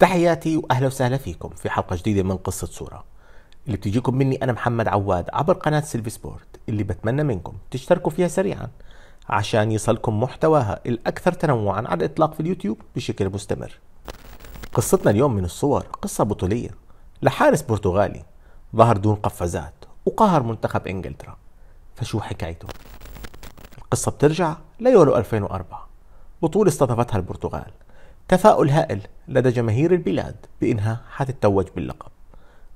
تحياتي واهلا وسهلا فيكم في حلقه جديده من قصه صوره اللي بتجيكم مني انا محمد عواد عبر قناه سيلفي سبورت اللي بتمنى منكم تشتركوا فيها سريعا عشان يصلكم محتواها الاكثر تنوعا على الاطلاق في اليوتيوب بشكل مستمر. قصتنا اليوم من الصور قصه بطوليه لحارس برتغالي ظهر دون قفازات وقهر منتخب انجلترا فشو حكايته؟ القصه بترجع ليولو 2004 بطوله استضافتها البرتغال تفاؤل هائل لدى جماهير البلاد بإنها حتتوج باللقب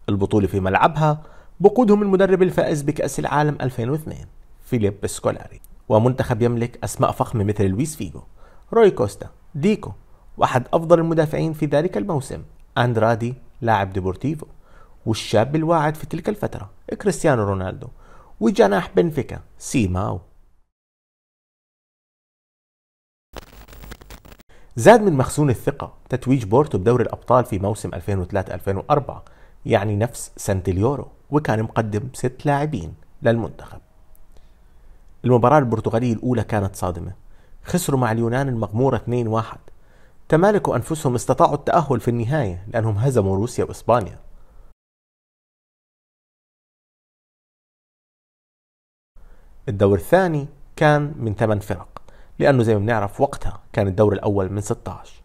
البطولة في ملعبها بقودهم المدرب الفائز بكأس العالم 2002 فيليب سكولاري ومنتخب يملك أسماء فخمة مثل لويس فيجو روي كوستا ديكو وأحد أفضل المدافعين في ذلك الموسم أندرادي لاعب ديبورتيفو والشاب الواعد في تلك الفترة كريستيانو رونالدو وجناح بنفيكا سيماو زاد من مخزون الثقة تتويج بورتو بدوري الأبطال في موسم 2003-2004 يعني نفس سنة اليورو وكان مقدم ست لاعبين للمنتخب المباراة البرتغالية الأولى كانت صادمة خسروا مع اليونان المغمورة 2-1 تمالكوا أنفسهم استطاعوا التأهل في النهاية لأنهم هزموا روسيا وإسبانيا الدور الثاني كان من ثمان فرق لأنه زي ما بنعرف وقتها كان الدور الأول من 16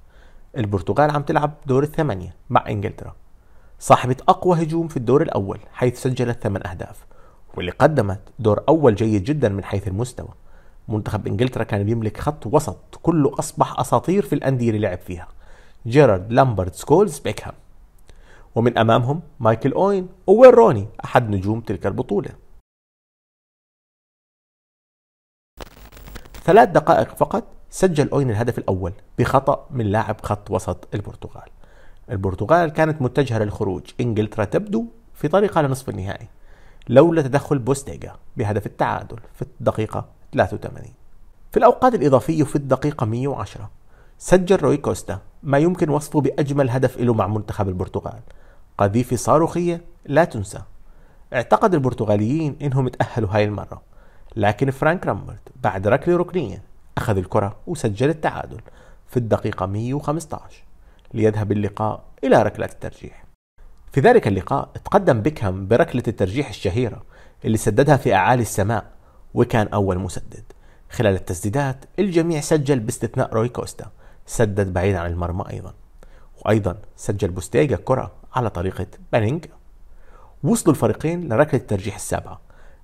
البرتغال عم تلعب دور الثمانية مع إنجلترا صاحبة أقوى هجوم في الدور الأول حيث سجلت ثمان أهداف واللي قدمت دور أول جيد جدا من حيث المستوى منتخب إنجلترا كان بيملك خط وسط كله أصبح أساطير في الأندية اللي لعب فيها جيرارد لامبرد سكولز بيكهام ومن أمامهم مايكل أوين ووين روني أحد نجوم تلك البطولة ثلاث دقائق فقط سجل أوين الهدف الأول بخطأ من لاعب خط وسط البرتغال البرتغال كانت متجهة للخروج إنجلترا تبدو في طريقها لنصف النهائي لولا تدخل بوستيجا بهدف التعادل في الدقيقة 83 في الأوقات الإضافية في الدقيقة 110 سجل روي كوستا ما يمكن وصفه بأجمل هدف له مع منتخب البرتغال قذيفة صاروخية لا تنسى اعتقد البرتغاليين انهم تأهلوا هاي المرة لكن فرانك رامبرت بعد ركله ركنيه أخذ الكرة وسجل التعادل في الدقيقة 115 ليذهب اللقاء إلى ركلة الترجيح في ذلك اللقاء تقدم بيكهام بركلة الترجيح الشهيرة اللي سددها في أعالي السماء وكان أول مسدد خلال التسديدات الجميع سجل باستثناء روي كوستا سدد بعيد عن المرمى أيضا وأيضا سجل بوستيجا كرة على طريقة بانينج وصلوا الفريقين لركلة الترجيح السابعة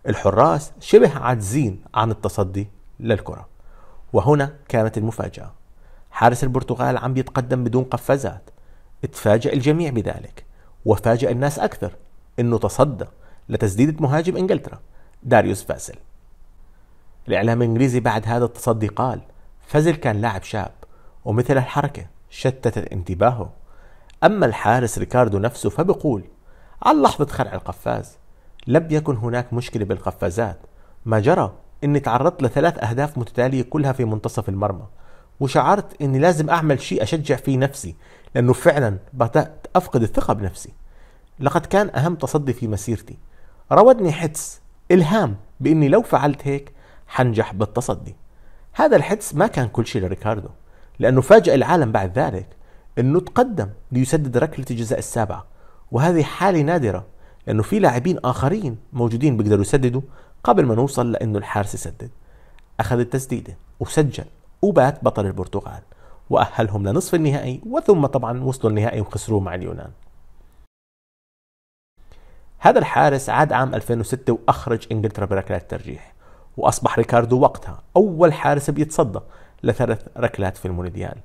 الحراس شبه عاجزين عن التصدي للكرة وهنا كانت المفاجأة حارس البرتغال عم يتقدم بدون قفازات اتفاجأ الجميع بذلك وفاجأ الناس أكثر أنه تصدى لتسديدة مهاجم إنجلترا داريوس فاسل الإعلام الإنجليزي بعد هذا التصدي قال فازل كان لاعب شاب ومثل الحركة شتتت انتباهه أما الحارس ريكاردو نفسه فبيقول على لحظة خلع القفاز لم يكن هناك مشكلة بالقفازات ما جرى أني تعرضت لثلاث أهداف متتالية كلها في منتصف المرمى وشعرت أني لازم أعمل شيء أشجع فيه نفسي لأنه فعلا بدأت أفقد الثقة بنفسي لقد كان أهم تصدي في مسيرتي راودني حدس إلهام بأني لو فعلت هيك حنجح بالتصدي هذا الحدس ما كان كل شيء لريكاردو لأنه فاجأ العالم بعد ذلك أنه تقدم ليسدد ركلة الجزاء السابعة وهذه حالة نادرة انه في لاعبين اخرين موجودين بيقدروا يسددوا قبل ما نوصل لانه الحارس يسدد اخذ التسديده وسجل وبات بطل البرتغال واهلهم لنصف النهائي وثم طبعا وصلوا النهائي وخسروه مع اليونان هذا الحارس عاد عام 2006 واخرج انجلترا بركلات ترجيح واصبح ريكاردو وقتها اول حارس بيتصدى لثلاث ركلات في المونديال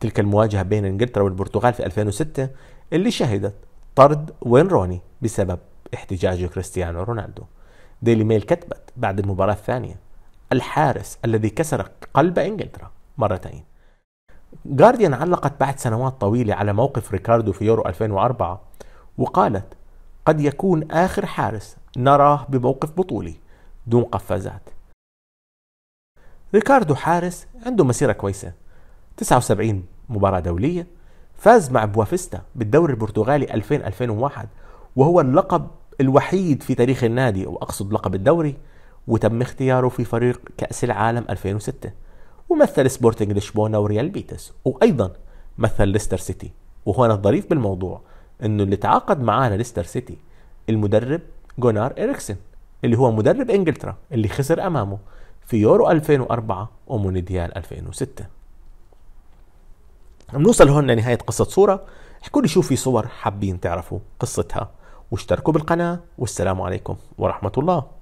تلك المواجهه بين انجلترا والبرتغال في 2006 اللي شهدت طرد وين روني بسبب احتجاج كريستيانو رونالدو ديلي ميل كتبت بعد المباراة الثانية الحارس الذي كسر قلب انجلترا مرتين جارديان علقت بعد سنوات طويلة على موقف ريكاردو في يورو 2004 وقالت قد يكون آخر حارس نراه بموقف بطولي دون قفازات ريكاردو حارس عنده مسيرة كويسة 79 مباراة دولية فاز مع بوافيستا بالدوري البرتغالي 2000 2001 وهو اللقب الوحيد في تاريخ النادي واقصد لقب الدوري وتم اختياره في فريق كأس العالم 2006 ومثل سبورتنج لشبونة وريال بيتس وأيضا مثل ليستر سيتي وهنا الظريف بالموضوع انه اللي تعاقد معانا ليستر سيتي المدرب جونار إريكسن اللي هو مدرب انجلترا اللي خسر امامه في يورو 2004 ومونديال 2006 بنوصل هون لنهاية قصة صورة احكوا لي شو في صور حابين تعرفوا قصتها واشتركوا بالقناة والسلام عليكم ورحمة الله